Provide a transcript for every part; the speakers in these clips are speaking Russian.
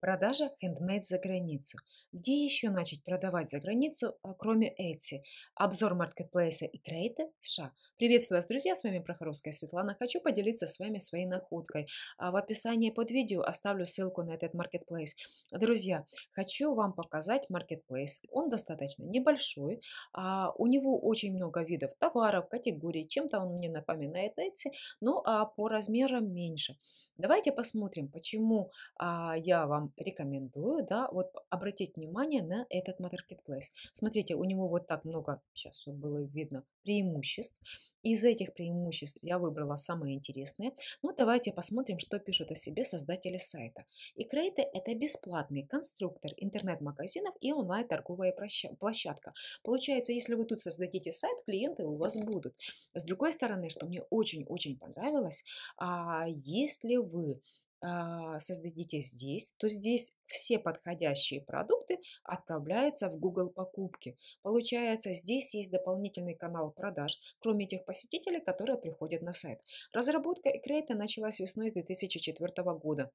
Продажа handmade за границу. Где еще начать продавать за границу, а, кроме Etsy? Обзор маркетплейса и трейда США. Приветствую вас, друзья, с вами Прохоровская Светлана. Хочу поделиться с вами своей находкой. А, в описании под видео оставлю ссылку на этот маркетплейс. Друзья, хочу вам показать маркетплейс. Он достаточно небольшой. А, у него очень много видов товаров, категорий. Чем-то он мне напоминает Etsy, но по размерам меньше. Давайте посмотрим, почему а, я вам рекомендую, да, вот обратить внимание на этот маркетплейс. Смотрите, у него вот так много, сейчас вот было видно, преимуществ. Из этих преимуществ я выбрала самые интересные. Ну, давайте посмотрим, что пишут о себе создатели сайта. И Крейты – это бесплатный конструктор интернет-магазинов и онлайн-торговая площадка. Получается, если вы тут создадите сайт, клиенты у вас будут. С другой стороны, что мне очень-очень понравилось, а если вы а, создадите здесь, то здесь все подходящие продукты отправляются в Google покупки. Получается, здесь есть дополнительный канал продаж, кроме тех посетителей, которые приходят на сайт. Разработка Экрейта началась весной 2004 года.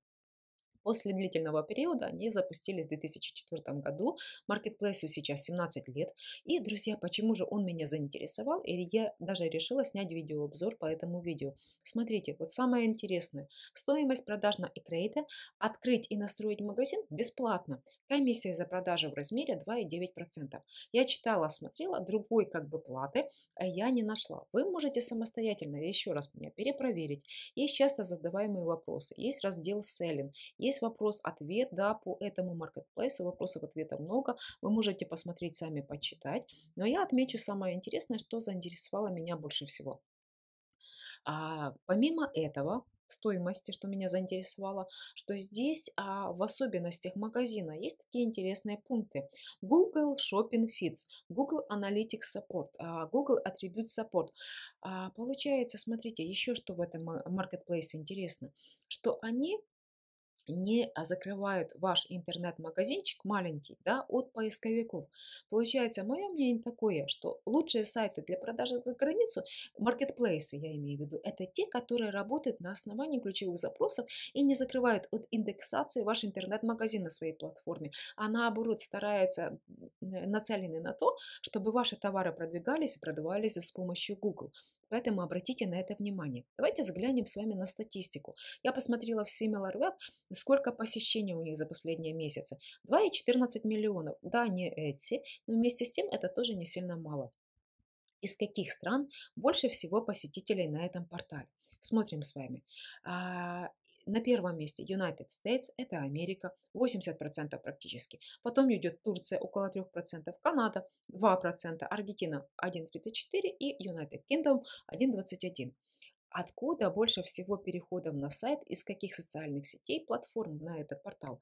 После длительного периода они запустились в 2004 году. Маркетплейсу сейчас 17 лет. И, друзья, почему же он меня заинтересовал? И я даже решила снять видеообзор по этому видео. Смотрите, вот самое интересное. Стоимость продаж на Экрейте. Открыть и настроить магазин бесплатно. Комиссия за продажу в размере 2,9%. Я читала, смотрела, другой как бы платы а я не нашла. Вы можете самостоятельно еще раз меня перепроверить. Есть часто задаваемые вопросы. Есть раздел «Селлинг», есть Здесь вопрос-ответ, да, по этому маркетплейсу вопросов ответа много, вы можете посмотреть сами, почитать. Но я отмечу самое интересное, что заинтересовало меня больше всего. А, помимо этого, стоимости, что меня заинтересовало, что здесь а, в особенностях магазина есть такие интересные пункты. Google Shopping Fits, Google Analytics Support, а, Google Attribute Support. А, получается, смотрите, еще что в этом э, маркетплейсе интересно, что они не а, закрывает ваш интернет-магазинчик маленький да, от поисковиков. Получается, мое мнение такое, что лучшие сайты для продажи за границу, маркетплейсы я имею в виду, это те, которые работают на основании ключевых запросов и не закрывают от индексации ваш интернет-магазин на своей платформе, а наоборот стараются нацелены на то, чтобы ваши товары продвигались и продавались с помощью Google. Поэтому обратите на это внимание. Давайте заглянем с вами на статистику. Я посмотрела в SimilarWeb, Сколько посещений у них за последние месяцы? 2,14 миллионов. Да, не эти, но вместе с тем это тоже не сильно мало. Из каких стран больше всего посетителей на этом портале? Смотрим с вами. А, на первом месте United States, это Америка, 80% практически. Потом идет Турция, около 3%, Канада, 2%, Аргентина, 1,34% и United Kingdom, 1,21%. Откуда больше всего переходов на сайт, из каких социальных сетей, платформ на этот портал?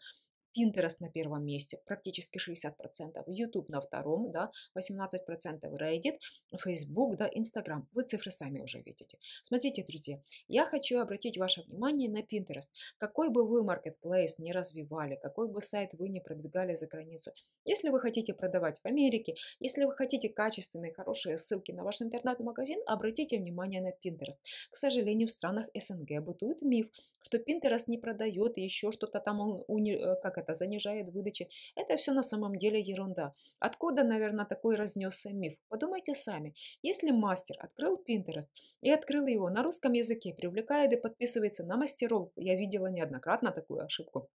Pinterest на первом месте, практически 60%, YouTube на втором, да, 18% Reddit, Facebook, да, Instagram. Вы цифры сами уже видите. Смотрите, друзья, я хочу обратить ваше внимание на Pinterest. Какой бы вы marketplace не развивали, какой бы сайт вы не продвигали за границу, если вы хотите продавать в Америке, если вы хотите качественные, хорошие ссылки на ваш интернет-магазин, обратите внимание на Pinterest. К сожалению, в странах СНГ бытует миф, что Pinterest не продает еще что-то там, он э, как это занижает выдачи. Это все на самом деле ерунда. Откуда, наверное, такой разнесся миф? Подумайте сами. Если мастер открыл Pinterest и открыл его на русском языке, привлекает и подписывается на мастеров, я видела неоднократно такую ошибку,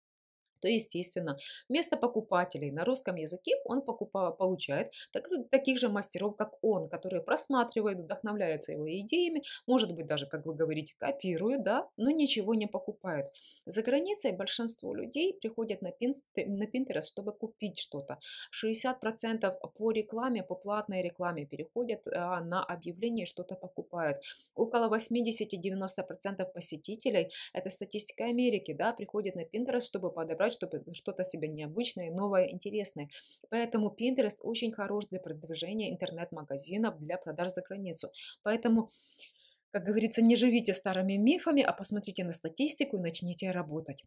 то, естественно, вместо покупателей на русском языке он покупа, получает таких же мастеров, как он, которые просматривают, вдохновляются его идеями, может быть, даже, как вы говорите, копируют, да, но ничего не покупают. За границей большинство людей приходят на, пин, на Pinterest, чтобы купить что-то. 60% по рекламе, по платной рекламе переходят а, на объявление, что-то покупают. Около 80-90% посетителей, это статистика Америки, да, приходят на Pinterest, чтобы подобрать чтобы что-то себе необычное, новое, интересное. Поэтому Pinterest очень хорош для продвижения интернет-магазинов, для продаж за границу. Поэтому как говорится, не живите старыми мифами, а посмотрите на статистику и начните работать.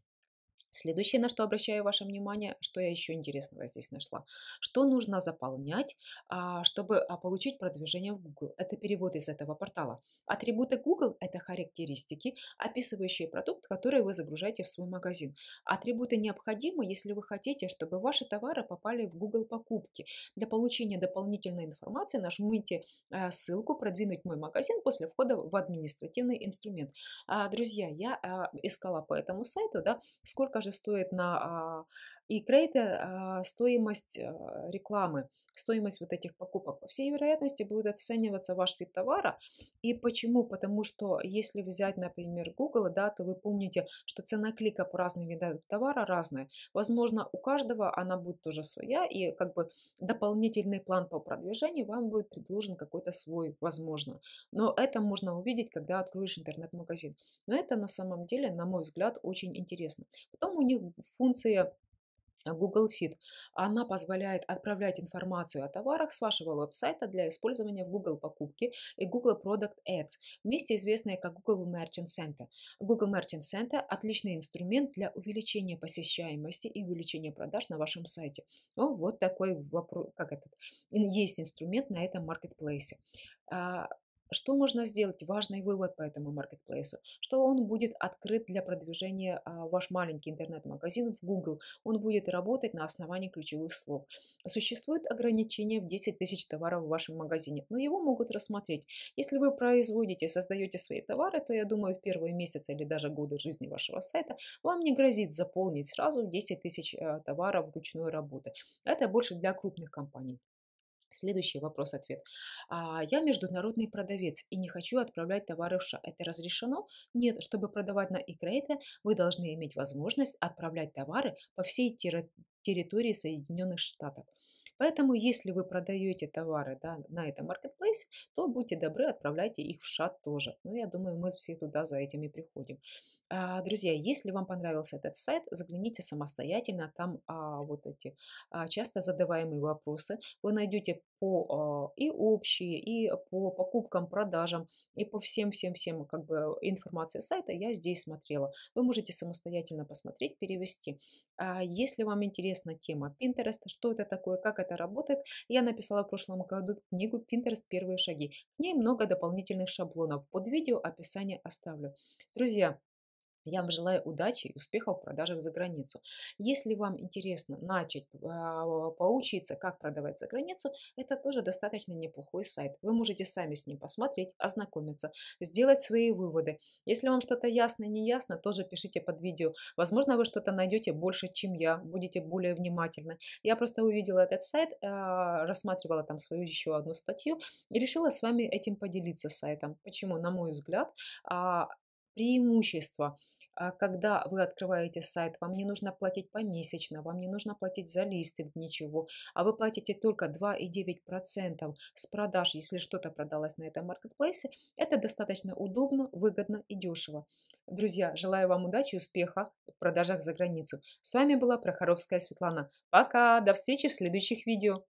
Следующее, на что обращаю ваше внимание, что я еще интересного здесь нашла. Что нужно заполнять, а, чтобы а, получить продвижение в Google? Это перевод из этого портала. Атрибуты Google – это характеристики, описывающие продукт, который вы загружаете в свой магазин. Атрибуты необходимы, если вы хотите, чтобы ваши товары попали в Google покупки. Для получения дополнительной информации нажмите э, ссылку «Продвинуть мой магазин» после входа в административный инструмент. А, друзья, я искала по этому сайту, да, сколько сколько же стоит на а, и крейта, стоимость э, рекламы, стоимость вот этих покупок, по всей вероятности будет оцениваться ваш вид товара. И почему? Потому что если взять, например, Google, да, то вы помните, что цена клика по разным видам товара разная. Возможно, у каждого она будет тоже своя, и как бы дополнительный план по продвижению вам будет предложен какой-то свой, возможно. Но это можно увидеть, когда откроешь интернет-магазин. Но это на самом деле, на мой взгляд, очень интересно. Потом у них функция Э, Google Fit. Она позволяет отправлять информацию о товарах с вашего веб-сайта для использования в Google покупки и Google Product Ads, вместе известные как Google Merchant Center. Google Merchant Center – отличный инструмент для увеличения посещаемости и увеличения продаж на вашем сайте. Ну, вот такой вопрос, как этот, есть инструмент на этом маркетплейсе. А, что можно сделать? Важный вывод по этому маркетплейсу, что он будет открыт для продвижения а, ваш маленький интернет-магазин в Google. Он будет работать на основании ключевых слов. Существует ограничение в 10 тысяч товаров в вашем магазине, но его могут рассмотреть. Если вы производите, создаете свои товары, то я думаю, в первые месяцы или даже годы жизни вашего сайта вам не грозит заполнить сразу 10 тысяч а, товаров вручную работы. Это больше для крупных компаний. Следующий вопрос-ответ. А, Я международный продавец и не хочу отправлять товары в США. Это разрешено? Нет. Чтобы продавать на e вы должны иметь возможность отправлять товары по всей территории территории Соединенных Штатов. Поэтому, если вы продаете товары да, на этом маркетплейсе, то будьте добры, отправляйте их в ШАТ тоже. Ну, я думаю, мы все туда за этими приходим. А, друзья, если вам понравился этот сайт, загляните самостоятельно. Там а, вот эти а, часто задаваемые вопросы. Вы найдете по а, и общие, и по покупкам, продажам, и по всем-всем-всем как бы информации сайта я здесь смотрела. Вы можете самостоятельно посмотреть, перевести. А, если вам интересно, интересна тема Pinterest, что это такое, как это работает. Я написала в прошлом году книгу Pinterest «Первые шаги». В ней много дополнительных шаблонов. Под видео описание оставлю. Друзья, я вам желаю удачи и успехов в продажах за границу. Если вам интересно начать а, поучиться, как продавать за границу, это тоже достаточно неплохой сайт. Вы можете сами с ним посмотреть, ознакомиться, сделать свои выводы. Если вам что-то ясно, не ясно, тоже пишите под видео. Возможно, вы что-то найдете больше, чем я, будете более внимательны. Я просто увидела этот сайт, а, рассматривала там свою еще одну статью и решила с вами этим поделиться сайтом. Почему, на мой взгляд, а, преимущество. А когда вы открываете сайт, вам не нужно платить помесячно, вам не нужно платить за листинг ничего, а вы платите только 2,9% с продаж, если что-то продалось на этом маркетплейсе. Это достаточно удобно, выгодно и дешево. Друзья, желаю вам удачи и успеха в продажах за границу. С вами была Прохоровская Светлана. Пока, до встречи в следующих видео.